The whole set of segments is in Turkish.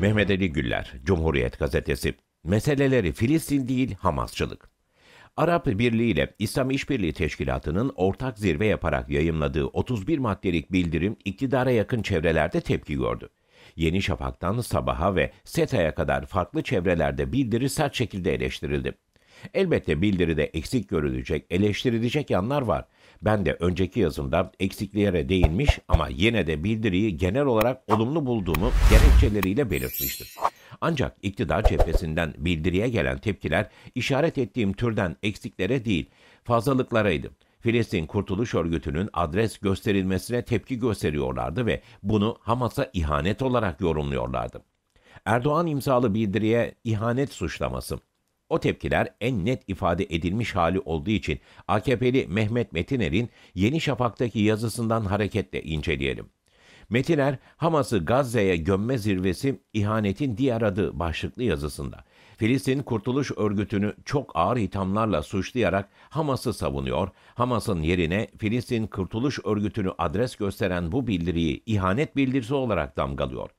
Mehmet Ali Güller, Cumhuriyet Gazetesi. Meseleleri Filistin değil Hamasçılık. Arap Birliği ile İslam İşbirliği Teşkilatı'nın ortak zirve yaparak yayımladığı 31 maddelik bildirim iktidara yakın çevrelerde tepki gördü. Yeni Şafak'tan Sabah'a ve SETA'ya kadar farklı çevrelerde bildiri sert şekilde eleştirildi. Elbette bildiride eksik görülecek, eleştirilecek yanlar var. Ben de önceki yazımda eksikliklere değinmiş ama yine de bildiriyi genel olarak olumlu bulduğumu gerekçeleriyle belirtmiştim. Ancak iktidar cephesinden bildiriye gelen tepkiler işaret ettiğim türden eksiklere değil, fazlalıklaraydı. Filistin Kurtuluş Örgütü'nün adres gösterilmesine tepki gösteriyorlardı ve bunu Hamas'a ihanet olarak yorumluyorlardı. Erdoğan imzalı bildiriye ihanet suçlaması o tepkiler en net ifade edilmiş hali olduğu için AKP'li Mehmet Metiner'in Yeni Şafak'taki yazısından hareketle inceleyelim. Metiner, Hamas'ı Gazze'ye gömme zirvesi ihanetin diğer adı başlıklı yazısında Filistin Kurtuluş Örgütü'nü çok ağır ithamlarla suçlayarak Hamas'ı savunuyor, Hamas'ın yerine Filistin Kurtuluş Örgütü'nü adres gösteren bu bildiriyi ihanet bildirisi olarak damgalıyor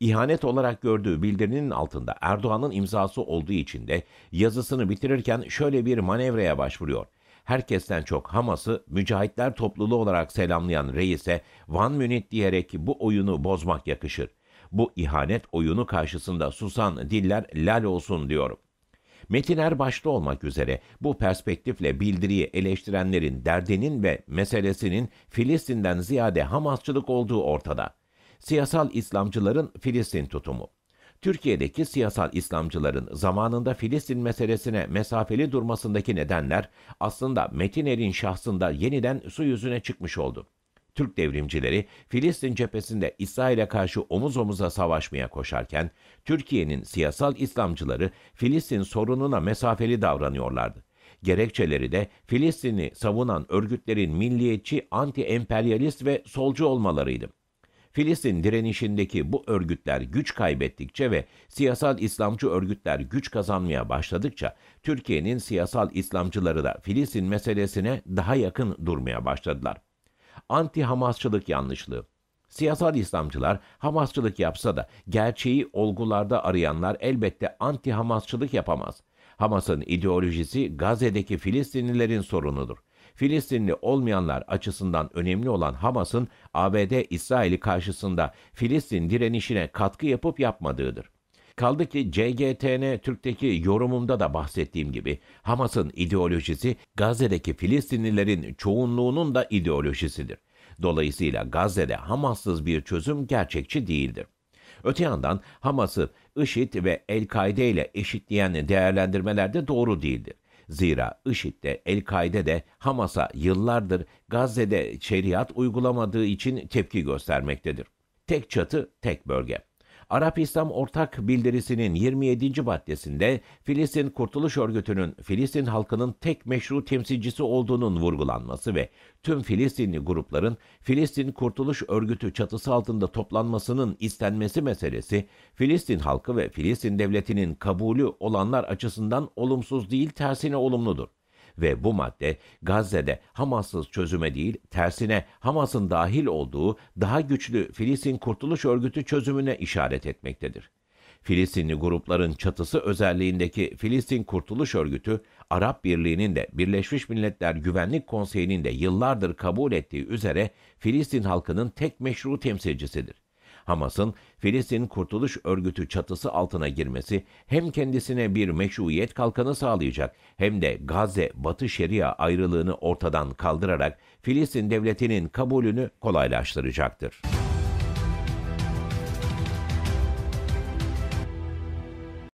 ihanet olarak gördüğü bildirinin altında Erdoğan'ın imzası olduğu için de yazısını bitirirken şöyle bir manevraya başvuruyor. Herkesten çok Hamas'ı mücahitler topluluğu olarak selamlayan reise Van Münit diyerek bu oyunu bozmak yakışır. Bu ihanet oyunu karşısında susan diller lal olsun diyorum. Metiner başta olmak üzere bu perspektifle bildiriyi eleştirenlerin derdinin ve meselesinin Filistin'den ziyade Hamasçılık olduğu ortada. Siyasal İslamcıların Filistin tutumu Türkiye'deki siyasal İslamcıların zamanında Filistin meselesine mesafeli durmasındaki nedenler aslında Metin Er'in şahsında yeniden su yüzüne çıkmış oldu. Türk devrimcileri Filistin cephesinde İsrail'e karşı omuz omuza savaşmaya koşarken Türkiye'nin siyasal İslamcıları Filistin sorununa mesafeli davranıyorlardı. Gerekçeleri de Filistin'i savunan örgütlerin milliyetçi, anti-emperyalist ve solcu olmalarıydı. Filistin direnişindeki bu örgütler güç kaybettikçe ve siyasal İslamcı örgütler güç kazanmaya başladıkça Türkiye'nin siyasal İslamcıları da Filistin meselesine daha yakın durmaya başladılar. Anti-Hamasçılık yanlışlığı Siyasal İslamcılar Hamasçılık yapsa da gerçeği olgularda arayanlar elbette anti-Hamasçılık yapamaz. Hamas'ın ideolojisi Gazze'deki Filistinlilerin sorunudur. Filistinli olmayanlar açısından önemli olan Hamas'ın ABD İsrail'i karşısında Filistin direnişine katkı yapıp yapmadığıdır. Kaldı ki CGTN Türk'teki yorumumda da bahsettiğim gibi Hamas'ın ideolojisi Gazze'deki Filistinlilerin çoğunluğunun da ideolojisidir. Dolayısıyla Gazze'de Hamas'sız bir çözüm gerçekçi değildir. Öte yandan Hamas'ı IŞİD ve El-Kaide ile eşitleyen değerlendirmeler de doğru değildir. Zira IŞİD'de, El-Kaide de Hamas'a yıllardır Gazze'de şeriat uygulamadığı için tepki göstermektedir. Tek çatı, tek bölge. Arap-İslam Ortak Bildirisi'nin 27. maddesinde Filistin Kurtuluş Örgütü'nün Filistin halkının tek meşru temsilcisi olduğunun vurgulanması ve tüm Filistinli grupların Filistin Kurtuluş Örgütü çatısı altında toplanmasının istenmesi meselesi Filistin halkı ve Filistin devletinin kabulü olanlar açısından olumsuz değil tersine olumludur ve bu madde Gazze'de Hamas'sız çözüme değil tersine Hamas'ın dahil olduğu daha güçlü Filistin Kurtuluş Örgütü çözümüne işaret etmektedir. Filistinli grupların çatısı özelliğindeki Filistin Kurtuluş Örgütü, Arap Birliği'nin de Birleşmiş Milletler Güvenlik Konseyi'nin de yıllardır kabul ettiği üzere Filistin halkının tek meşru temsilcisidir. Hamas'ın Filistin Kurtuluş Örgütü çatısı altına girmesi hem kendisine bir meşruiyet kalkanı sağlayacak hem de Gazze-Batı Şeria ayrılığını ortadan kaldırarak Filistin devletinin kabulünü kolaylaştıracaktır.